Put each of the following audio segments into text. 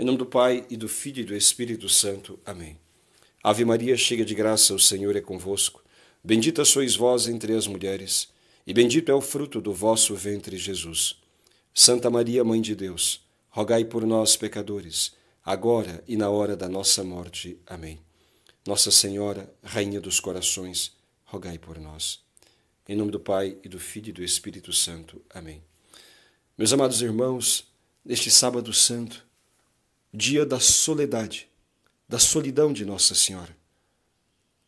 Em nome do Pai, e do Filho, e do Espírito Santo. Amém. Ave Maria, cheia de graça, o Senhor é convosco. Bendita sois vós entre as mulheres, e bendito é o fruto do vosso ventre, Jesus. Santa Maria, Mãe de Deus, rogai por nós, pecadores, agora e na hora da nossa morte. Amém. Nossa Senhora, Rainha dos Corações, rogai por nós. Em nome do Pai, e do Filho, e do Espírito Santo. Amém. Meus amados irmãos, neste sábado santo, dia da soledade, da solidão de Nossa Senhora.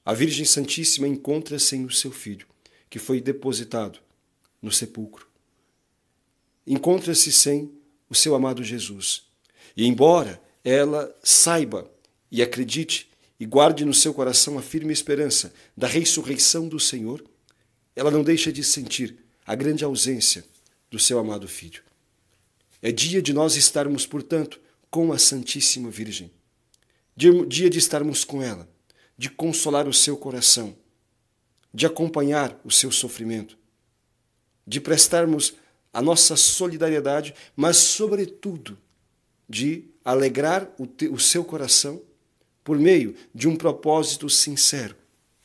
A Virgem Santíssima encontra-se em seu filho, que foi depositado no sepulcro. Encontra-se sem o seu amado Jesus. E embora ela saiba e acredite e guarde no seu coração a firme esperança da ressurreição do Senhor, ela não deixa de sentir a grande ausência do seu amado filho. É dia de nós estarmos, portanto, com a Santíssima Virgem, dia de estarmos com ela, de consolar o seu coração, de acompanhar o seu sofrimento, de prestarmos a nossa solidariedade, mas, sobretudo, de alegrar o, te, o seu coração por meio de um propósito sincero,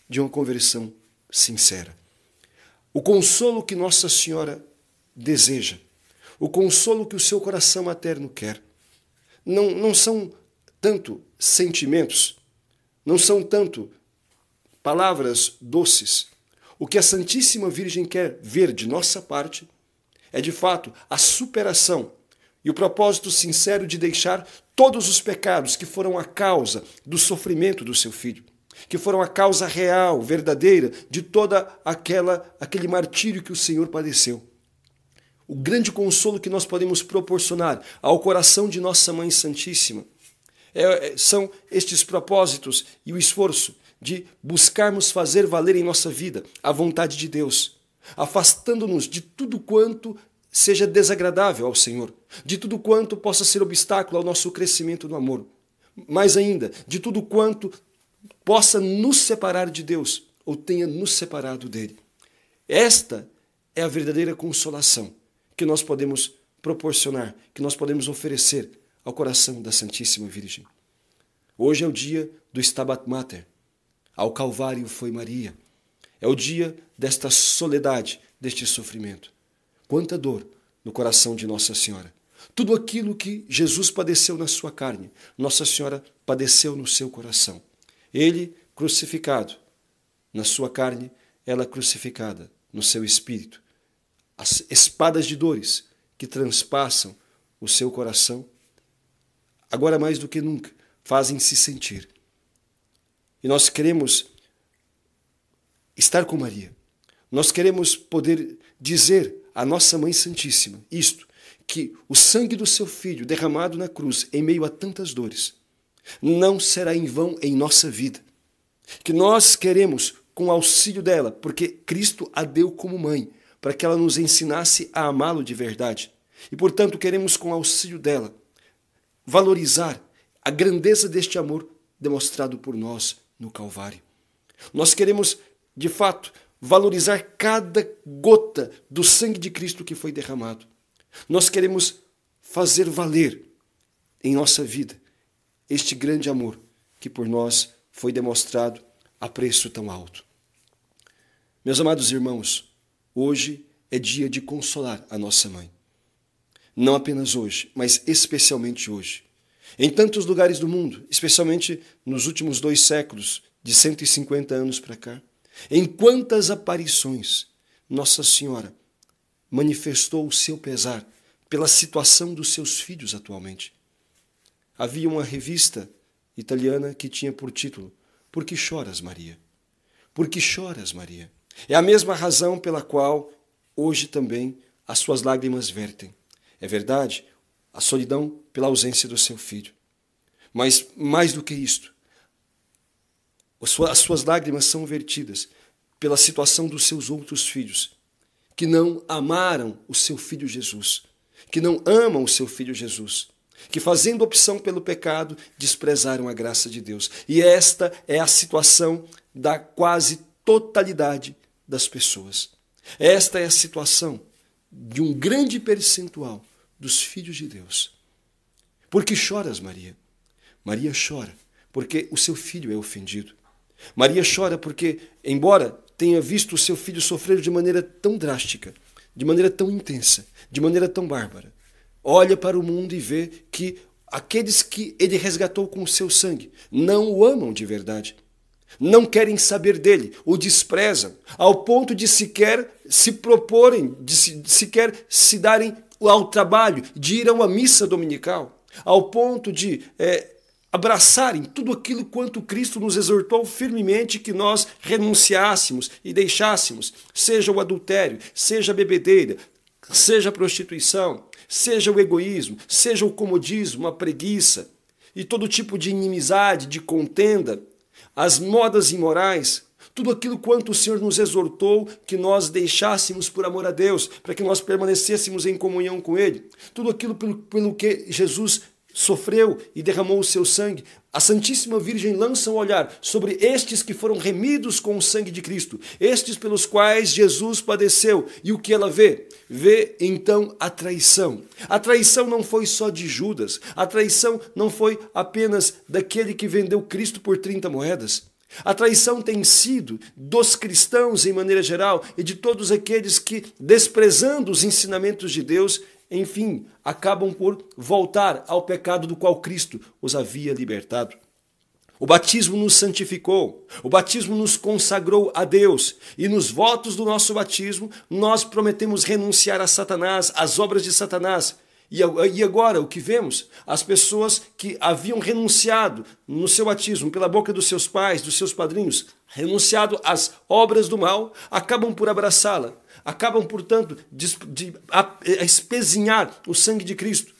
de uma conversão sincera. O consolo que Nossa Senhora deseja, o consolo que o seu coração materno quer não, não são tanto sentimentos, não são tanto palavras doces. O que a Santíssima Virgem quer ver de nossa parte é de fato a superação e o propósito sincero de deixar todos os pecados que foram a causa do sofrimento do seu filho, que foram a causa real, verdadeira de toda aquela aquele martírio que o Senhor padeceu o grande consolo que nós podemos proporcionar ao coração de nossa Mãe Santíssima. É, é, são estes propósitos e o esforço de buscarmos fazer valer em nossa vida a vontade de Deus, afastando-nos de tudo quanto seja desagradável ao Senhor, de tudo quanto possa ser obstáculo ao nosso crescimento no amor. Mais ainda, de tudo quanto possa nos separar de Deus ou tenha nos separado dele. Esta é a verdadeira consolação que nós podemos proporcionar, que nós podemos oferecer ao coração da Santíssima Virgem. Hoje é o dia do Stabat Mater. Ao Calvário foi Maria. É o dia desta soledade, deste sofrimento. Quanta dor no coração de Nossa Senhora. Tudo aquilo que Jesus padeceu na sua carne, Nossa Senhora padeceu no seu coração. Ele crucificado na sua carne, ela crucificada no seu espírito as espadas de dores que transpassam o seu coração, agora mais do que nunca, fazem-se sentir. E nós queremos estar com Maria. Nós queremos poder dizer à nossa Mãe Santíssima isto: que o sangue do seu filho derramado na cruz em meio a tantas dores não será em vão em nossa vida. Que nós queremos, com o auxílio dela, porque Cristo a deu como mãe, para que ela nos ensinasse a amá-lo de verdade. E, portanto, queremos, com auxílio dela, valorizar a grandeza deste amor demonstrado por nós no Calvário. Nós queremos, de fato, valorizar cada gota do sangue de Cristo que foi derramado. Nós queremos fazer valer em nossa vida este grande amor que por nós foi demonstrado a preço tão alto. Meus amados irmãos, Hoje é dia de consolar a nossa mãe. Não apenas hoje, mas especialmente hoje. Em tantos lugares do mundo, especialmente nos últimos dois séculos, de 150 anos para cá, em quantas aparições Nossa Senhora manifestou o seu pesar pela situação dos seus filhos atualmente. Havia uma revista italiana que tinha por título Por que choras, Maria? Por que choras, Maria? É a mesma razão pela qual hoje também as suas lágrimas vertem. É verdade, a solidão pela ausência do seu filho. Mas mais do que isto, as suas lágrimas são vertidas pela situação dos seus outros filhos, que não amaram o seu filho Jesus, que não amam o seu filho Jesus, que fazendo opção pelo pecado desprezaram a graça de Deus. E esta é a situação da quase totalidade das pessoas. Esta é a situação de um grande percentual dos filhos de Deus. Por que choras, Maria? Maria chora porque o seu filho é ofendido. Maria chora porque, embora tenha visto o seu filho sofrer de maneira tão drástica, de maneira tão intensa, de maneira tão bárbara, olha para o mundo e vê que aqueles que ele resgatou com o seu sangue não o amam de verdade não querem saber dele, o desprezam, ao ponto de sequer se proporem, de sequer se darem ao trabalho, de ir a uma missa dominical, ao ponto de é, abraçarem tudo aquilo quanto Cristo nos exortou firmemente que nós renunciássemos e deixássemos, seja o adultério, seja a bebedeira, seja a prostituição, seja o egoísmo, seja o comodismo, a preguiça e todo tipo de inimizade, de contenda as modas imorais, tudo aquilo quanto o Senhor nos exortou que nós deixássemos por amor a Deus, para que nós permanecêssemos em comunhão com Ele, tudo aquilo pelo, pelo que Jesus sofreu e derramou o seu sangue. A Santíssima Virgem lança um olhar sobre estes que foram remidos com o sangue de Cristo, estes pelos quais Jesus padeceu. E o que ela vê? Vê então a traição. A traição não foi só de Judas, a traição não foi apenas daquele que vendeu Cristo por 30 moedas. A traição tem sido dos cristãos em maneira geral e de todos aqueles que, desprezando os ensinamentos de Deus, enfim, acabam por voltar ao pecado do qual Cristo os havia libertado. O batismo nos santificou, o batismo nos consagrou a Deus, e nos votos do nosso batismo nós prometemos renunciar a Satanás, às obras de Satanás. E agora o que vemos? As pessoas que haviam renunciado no seu batismo, pela boca dos seus pais, dos seus padrinhos, renunciado às obras do mal, acabam por abraçá-la acabam, portanto, de, de a, a eh, espezinhar o sangue de Cristo,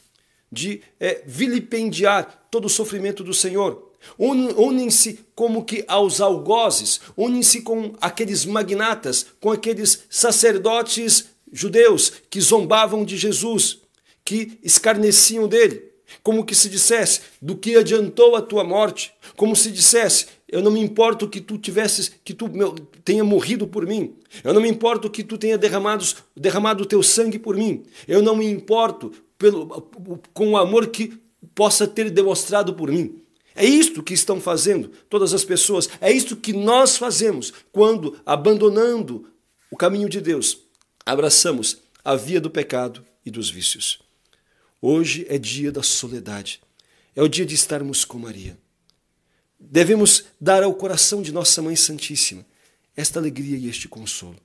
de é, vilipendiar todo o sofrimento do Senhor. Unem-se como que aos algozes, unem-se com aqueles magnatas, com aqueles sacerdotes judeus que zombavam de Jesus, que escarneciam dele como que se dissesse: do que adiantou a tua morte? Como se dissesse: eu não me importo que tu tivesses, que tu meu, tenha morrido por mim. Eu não me importo que tu tenha derramado, derramado o teu sangue por mim. Eu não me importo pelo, com o amor que possa ter demonstrado por mim. É isto que estão fazendo todas as pessoas. É isto que nós fazemos quando, abandonando o caminho de Deus, abraçamos a via do pecado e dos vícios. Hoje é dia da soledade. É o dia de estarmos com Maria devemos dar ao coração de Nossa Mãe Santíssima esta alegria e este consolo.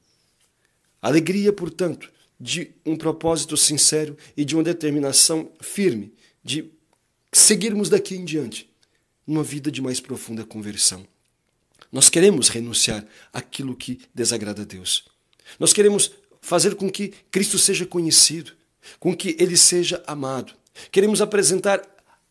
Alegria, portanto, de um propósito sincero e de uma determinação firme de seguirmos daqui em diante numa vida de mais profunda conversão. Nós queremos renunciar àquilo que desagrada a Deus. Nós queremos fazer com que Cristo seja conhecido, com que ele seja amado. Queremos apresentar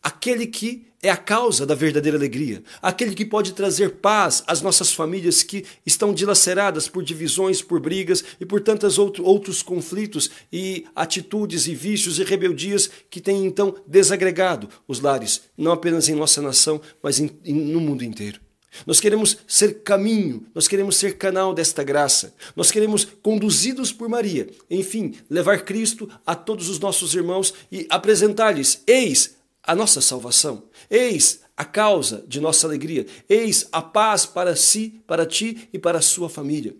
aquele que é a causa da verdadeira alegria, aquele que pode trazer paz às nossas famílias que estão dilaceradas por divisões, por brigas e por tantos outro, outros conflitos e atitudes e vícios e rebeldias que têm então desagregado os lares, não apenas em nossa nação, mas em, em, no mundo inteiro. Nós queremos ser caminho, nós queremos ser canal desta graça, nós queremos, conduzidos por Maria, enfim, levar Cristo a todos os nossos irmãos e apresentar-lhes: eis a nossa salvação. Eis a causa de nossa alegria. Eis a paz para si, para ti e para a sua família.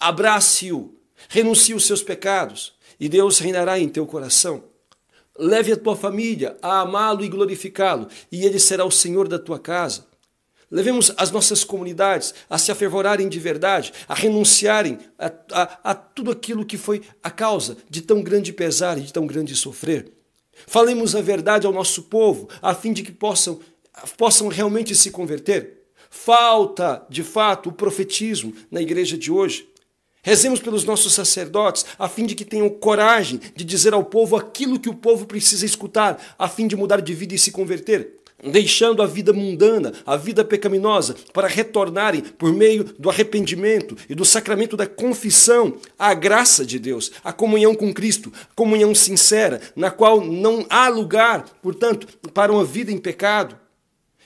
Abrace-o, renuncie os seus pecados e Deus reinará em teu coração. Leve a tua família a amá-lo e glorificá-lo, e ele será o Senhor da tua casa. Levemos as nossas comunidades a se afervorarem de verdade, a renunciarem a, a, a tudo aquilo que foi a causa de tão grande pesar e de tão grande sofrer. Falemos a verdade ao nosso povo, a fim de que possam, possam realmente se converter. Falta, de fato, o profetismo na igreja de hoje. Rezemos pelos nossos sacerdotes, a fim de que tenham coragem de dizer ao povo aquilo que o povo precisa escutar, a fim de mudar de vida e se converter deixando a vida mundana, a vida pecaminosa, para retornarem por meio do arrependimento e do sacramento da confissão à graça de Deus, à comunhão com Cristo, comunhão sincera, na qual não há lugar, portanto, para uma vida em pecado.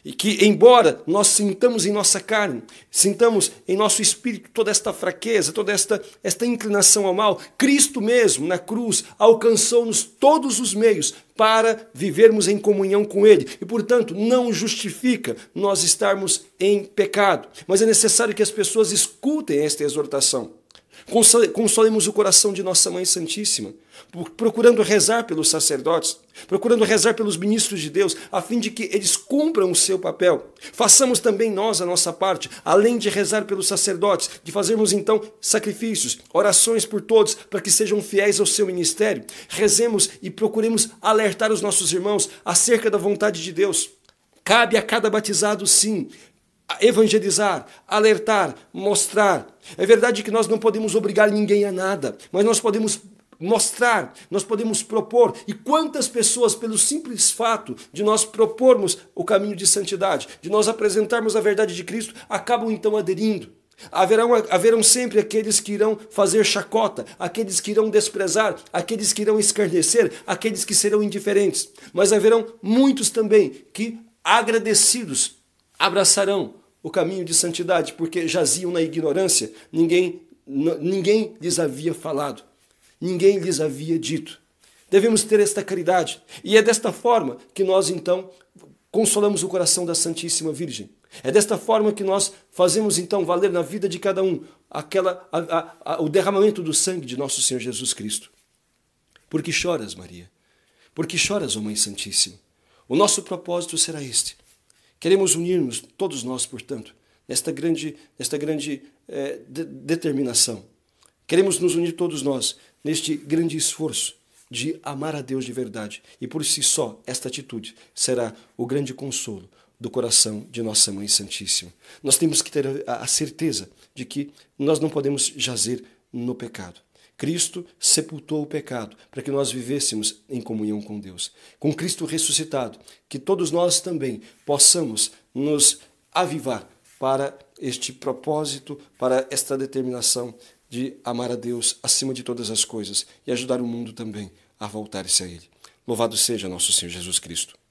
E que, embora nós sintamos em nossa carne, sintamos em nosso espírito toda esta fraqueza, toda esta, esta inclinação ao mal, Cristo mesmo, na cruz, alcançou-nos todos os meios para vivermos em comunhão com Ele. E, portanto, não justifica nós estarmos em pecado. Mas é necessário que as pessoas escutem esta exortação. Consolemos o coração de Nossa Mãe Santíssima, procurando rezar pelos sacerdotes, procurando rezar pelos ministros de Deus, a fim de que eles cumpram o seu papel. Façamos também nós a nossa parte, além de rezar pelos sacerdotes, de fazermos então sacrifícios, orações por todos, para que sejam fiéis ao seu ministério. Rezemos e procuremos alertar os nossos irmãos acerca da vontade de Deus. Cabe a cada batizado, sim, evangelizar, alertar, mostrar. É verdade que nós não podemos obrigar ninguém a nada, mas nós podemos mostrar, nós podemos propor. E quantas pessoas, pelo simples fato de nós propormos o caminho de santidade, de nós apresentarmos a verdade de Cristo, acabam então aderindo. Haverão, haverão sempre aqueles que irão fazer chacota, aqueles que irão desprezar, aqueles que irão escarnecer, aqueles que serão indiferentes. Mas haverão muitos também que, agradecidos abraçarão o caminho de santidade, porque jaziam na ignorância, ninguém, ninguém lhes havia falado, ninguém lhes havia dito. Devemos ter esta caridade, e é desta forma que nós então consolamos o coração da Santíssima Virgem. É desta forma que nós fazemos então valer na vida de cada um aquela, a, a, o derramamento do sangue de nosso Senhor Jesus Cristo. Porque choras, Maria? Porque choras, ó Mãe Santíssima? O nosso propósito será este Queremos unir-nos, todos nós, portanto, nesta grande, nesta grande eh, de determinação. Queremos nos unir todos nós neste grande esforço de amar a Deus de verdade. E por si só, esta atitude será o grande consolo do coração de nossa Mãe Santíssima. Nós temos que ter a certeza de que nós não podemos jazer no pecado. Cristo sepultou o pecado para que nós vivêssemos em comunhão com Deus. Com Cristo ressuscitado, que todos nós também possamos nos avivar para este propósito, para esta determinação de amar a Deus acima de todas as coisas e ajudar o mundo também a voltar-se a Ele. Louvado seja nosso Senhor Jesus Cristo.